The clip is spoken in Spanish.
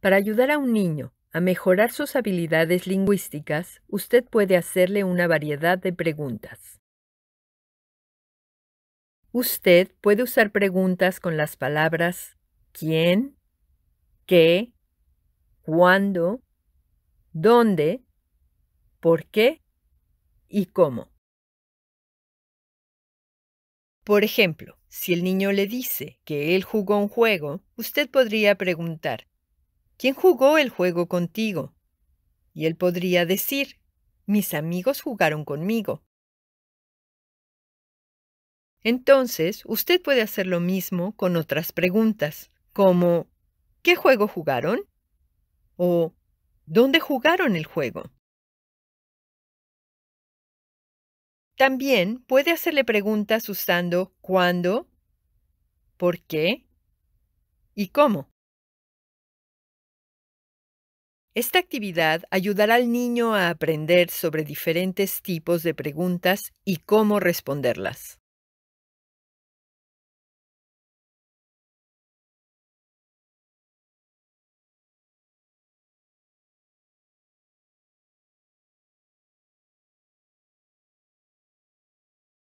Para ayudar a un niño a mejorar sus habilidades lingüísticas, usted puede hacerle una variedad de preguntas. Usted puede usar preguntas con las palabras quién, qué, cuándo, dónde, por qué y cómo. Por ejemplo, si el niño le dice que él jugó un juego, usted podría preguntar ¿Quién jugó el juego contigo? Y él podría decir, mis amigos jugaron conmigo. Entonces, usted puede hacer lo mismo con otras preguntas, como ¿qué juego jugaron? o ¿dónde jugaron el juego? También puede hacerle preguntas usando cuándo, por qué y cómo. Esta actividad ayudará al niño a aprender sobre diferentes tipos de preguntas y cómo responderlas.